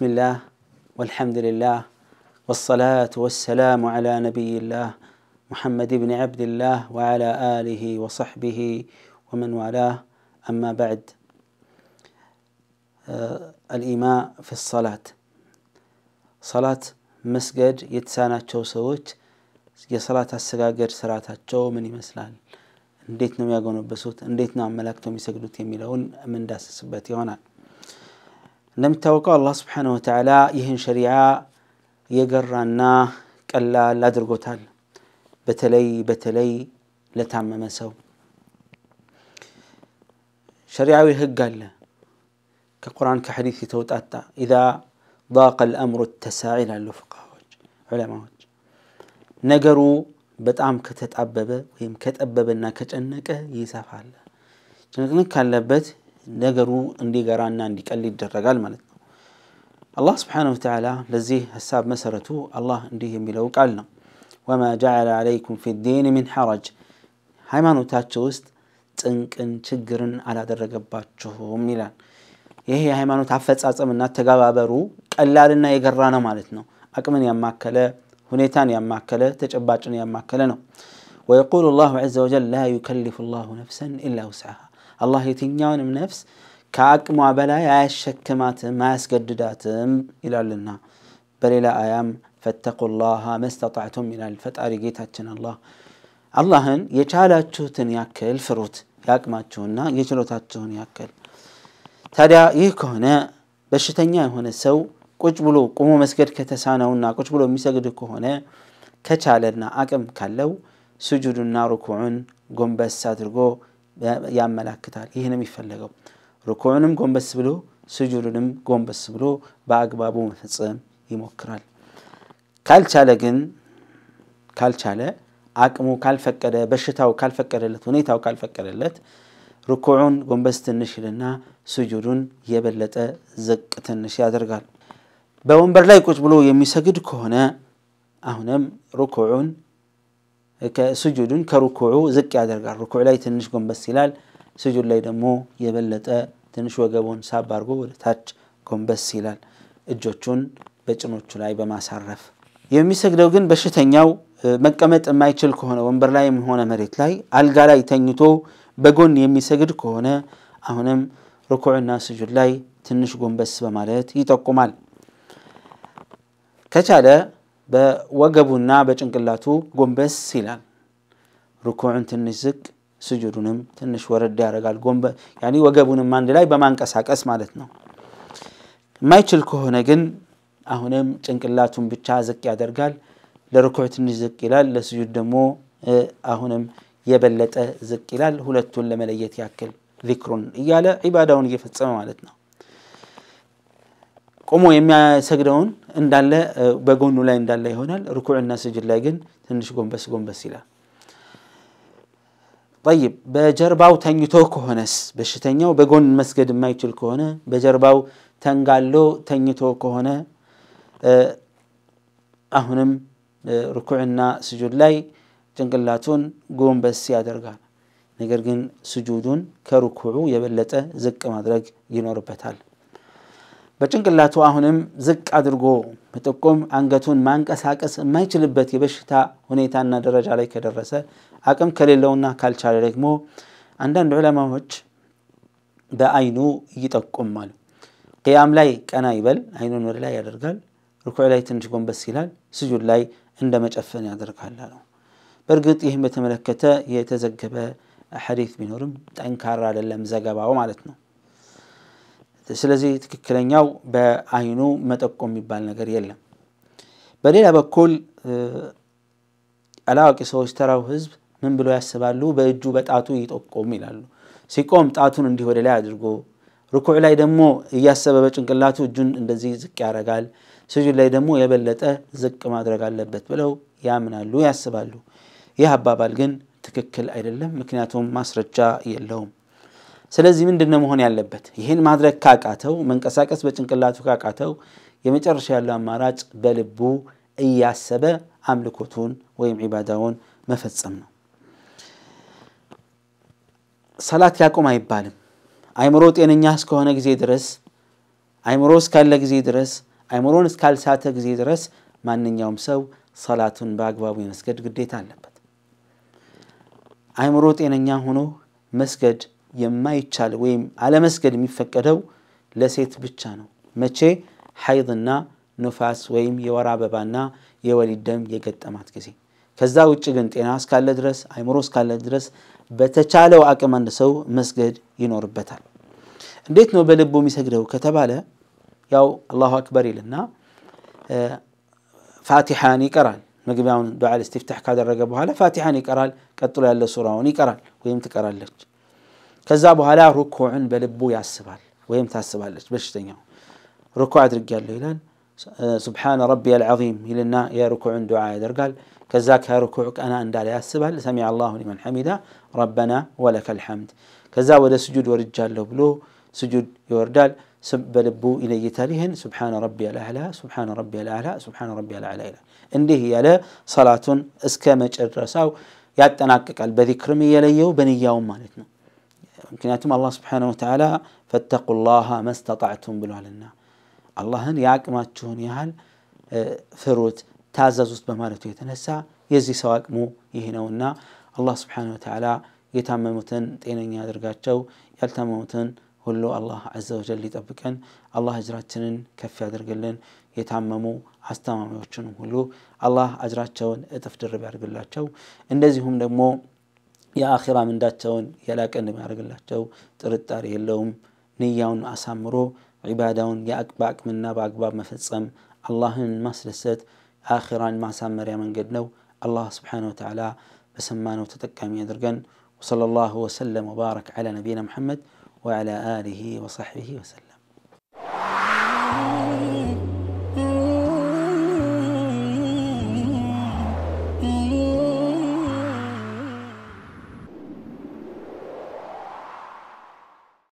بسم الله والحمد لله والصلاة والسلام على نبي الله محمد بن عبد الله وعلى آله وصحبه ومن والاه أما بعد آه، الإيماء في الصلاة صلاة مسجد يتسانا تشو سوت የሰላት አሰጋገድ ስርዓታቸው ምን ይመስላል እንዴት ነው نديتنا እንዴት ነው አመላክተው من داس የምንዳስስበት هنا لم توقع الله سبحانه وتعالى يهن شريعة يقرانا كلا لا درقوتال بتلي بتلي لتعم سو شريعة يهق قال كقرآن كحديث توتاتا إذا ضاق الأمر التساعل اللفقة علماء نقروا بتعم كتت أببه ويم كتت أببه ناكت أنك يسافع الله كان لبت نجرو اندي غرانا اندي كالي درقال مالتنا الله سبحانه وتعالى لزيه حساب مسرته الله اندي يميلو قالنا وما جعل عليكم في الدين من حرج هاي ما تنك ان تجرن على درجة درقباتشوهم ميلان يهي هاي ما نوتافتس عصم الناد تقابابرو قلالنا يقرانا مالتنا أكمن يماكلا هنيتان يماكلا تجباتشن يماكلا ويقول الله عز وجل لا يكلف الله نفسا إلا وسعها አላህ የትኛውንም ነፍስ ከአቅሟ በላይ አያሸክማትም፣ አያስገድዳትም ይላልና በሌላ አያም ፈተቁላሃ መስተጣዕቱም ይላል ፈጣሪ ጌታችን አላህ። አላህን የቻላችሁትን ያክል ፍሩት፣ የአቅማችሁና የችሎታችሁን ያክል። ታዲያ ይህ ከሆነ በሽተኛ የሆነ ሰው ቁጭ ብሎ ቁሞ መስገድ ከተሳነውና ቁጭ ብሎ የሚሰግድ ከሆነ ከቻለና አቅም ካለው ስጁድና ሩኩዑን ጎንበስ አድርጎ ያመላክታል። ይህ ነው የሚፈለገው። ርኩዕንም ጎንበስ ብሎ ስጁድንም ጎንበስ ብሎ በአግባቡ መፈጸም ይሞክራል። ካልቻለ ግን ካልቻለ አቅሙ ካልፈቀደ በሽታው ካልፈቀደለት ሁኔታው ካልፈቀደለት ርኩዑን ጎንበስ ትንሽ ይልና ስጁዱን የበለጠ ዝቅ ትንሽ ያደርጋል። በወንበር ላይ ቁጭ ብሎ የሚሰግድ ከሆነ አሁንም ርኩዑን ስጁድን ከሩኩዑ ዝቅ ያደርጋል። ሩኩዕ ላይ ትንሽ ጎንበስ ይላል። ስጁድ ላይ ደግሞ የበለጠ ትንሽ ወገቡን ሳብ አድርጎ ወደ ታች ጎንበስ ይላል። እጆቹን በጭኖቹ ላይ በማሳረፍ የሚሰግደው ግን በሽተኛው መቀመጥ የማይችል ከሆነ ወንበር ላይ ሆነ መሬት ላይ አልጋ ላይ ተኝቶ በጎን የሚሰግድ ከሆነ አሁንም ርኩዕና ስጁድ ላይ ትንሽ ጎንበስ በማለት ይጠቁማል። ከቻለ በወገቡና በጭንቅላቱ ጎንበስ ይላል። ሩኩዑን ትንሽ ዝቅ፣ ስጁዱንም ትንሽ ወረድ ያደርጋል። ወገቡንም አንድ ላይ በማንቀሳቀስ ማለት ነው። የማይችል ከሆነ ግን አሁንም ጭንቅላቱን ብቻ ዝቅ ያደርጋል። ለርኩዕ ትንሽ ዝቅ ይላል። ለስጁድ ደግሞ አሁንም የበለጠ ዝቅ ይላል። ሁለቱን ለመለየት ያክል ዚክሩን እያለ ዒባዳውን እየፈጸመ ማለት ነው። ቆሞ የሚያሰግደውን እንዳለ በጎኑ ላይ እንዳለ ይሆናል። ርኩዕና ስጅድ ላይ ግን ትንሽ ጎንበስ ጎንበስ ይላል። ጠይብ በጀርባው ተኝቶ ከሆነስ በሽተኛው በጎን መስገድ የማይችል ከሆነ በጀርባው ተንጋሎ ተኝቶ ከሆነ አሁንም ርኩዕና ስጁድ ላይ ጭንቅላቱን ጎንበስ ያደርጋል። ነገር ግን ስጁዱን ከርኩዑ የበለጠ ዝቅ ማድረግ ይኖርበታል። በጭንቅላቱ አሁንም ዝቅ አድርጎ በጥቁም አንገቱን ማንቀሳቀስ የማይችልበት የበሽታ ሁኔታና ደረጃ ላይ ከደረሰ አቅም ከሌለውና ካልቻለ ደግሞ አንዳንድ ዑለማዎች በአይኑ ይጠቁማሉ። ቅያም ላይ ቀና ይበል፣ አይኑን ወደ ላይ ያደርጋል። ርኩዕ ላይ ትንሽ ጎንበስ ይላል። ስጁድ ላይ እንደ መጨፈን ያደርጋል አለው። በእርግጥ ይህም በተመለከተ የተዘገበ ሐዲት ቢኖርም ጠንካራ አይደለም ዘገባው ማለት ነው። ስለዚህ ትክክለኛው በአይኑ መጠቆም የሚባል ነገር የለም። በሌላ በኩል አላዋቂ ሰዎች ተራው ህዝብ ምን ብለው ያስባሉ? በእጁ በጣቱ ይጠቆም ይላሉ። ሲቆም ጣቱን እንዲህ ወደ ላይ አድርጎ፣ ርኩዕ ላይ ደግሞ እያሰበ በጭንቅላቱ እጁን እንደዚህ ዝቅ ያደረጋል ስጁድ ላይ ደግሞ የበለጠ ዝቅ ማድረግ አለበት ብለው ያምናሉ፣ ያስባሉ። ይህ አባባል ግን ትክክል አይደለም፣ ምክንያቱም ማስረጃ የለውም። ስለዚህ ምንድነው መሆን ያለበት? ይህን ማድረግ ካቃተው፣ መንቀሳቀስ በጭንቅላቱ ካቃተው የመጨረሻ ያለው አማራጭ በልቡ እያሰበ አምልኮቱን ወይም ዒባዳውን መፈጸም ነው። ሰላት ያቆም አይባልም። አይምሮ ጤነኛ እስከሆነ ጊዜ ድረስ፣ አይምሮ እስካለ ጊዜ ድረስ፣ አይምሮን እስካልሳተ ጊዜ ድረስ ማንኛውም ሰው ሰላቱን በአግባቡ የመስገድ ግዴታ አለበት። አይምሮ ጤነኛ ሆኖ መስገድ የማይቻል ወይም አለመስገድ የሚፈቀደው ለሴት ብቻ ነው። መቼ? ሐይድና ንፋስ ወይም የወር አበባና የወሊድ ደም የገጠማት ጊዜ። ከዛ ውጭ ግን ጤና እስካለ ድረስ አይምሮ እስካለ ድረስ በተቻለው አቅም አንድ ሰው መስገድ ይኖርበታል። እንዴት ነው በልቡ የሚሰግደው ከተባለ ያው አላሁ አክበር ይልና ፋቲሓን ይቀራል። መግቢያውን ዱዓል ልስትፍታሕ ካደረገ በኋላ ፋቲሓን ይቀራል። ቀጥሎ ያለ ሱራውን ይቀራል ወይም ትቀራለች። كذابو هلا ركوع بلبو يا السبال ويمتى السبال ليش بش تنيو ركوع درج قال سبحان ربي العظيم يلنا يا ركوع دعاء درقال كذاك يا ركوعك أنا أندال يا السبال سمع الله لمن حمده ربنا ولك الحمد كذا ولا سجود ورجال له سجود يوردال بلبو إلى يتاليهن سبحان ربي الأعلى سبحان ربي الأعلى سبحان ربي الأعلى إلى إنه يلا صلاة اسكامج الرساو يتناقق البذكر مي يليو بني يوم مالتنو يمكن ياتم الله سبحانه وتعالى فاتقوا الله ما استطعتم بلوال الله هن ياك ما تشون يهل اه، فروت تازازوست بمالتو يتنسى يزي سواك مو يهنونا الله سبحانه وتعالى يتاممتن تينين يادرقاتشو يلتاممتن هلو الله عز وجل يطبقن الله اجراتشنن كفي يادرقلن يتاممو استمامو هلو الله اجراتشون اتفجر بيارقلاتشو اندازي هم دمو يا آخرة من داتون يا يلاك أن يعرق له تو ترد ترتاري اللوم نياون أسامرو عبادون يا أكباك من نباك باب مفتصم اللهن ما سلست آخرا ما سامر يا من قدنو الله سبحانه وتعالى بسمانه وتتكامي يدرقن وصلى الله وسلم وبارك على نبينا محمد وعلى آله وصحبه وسلم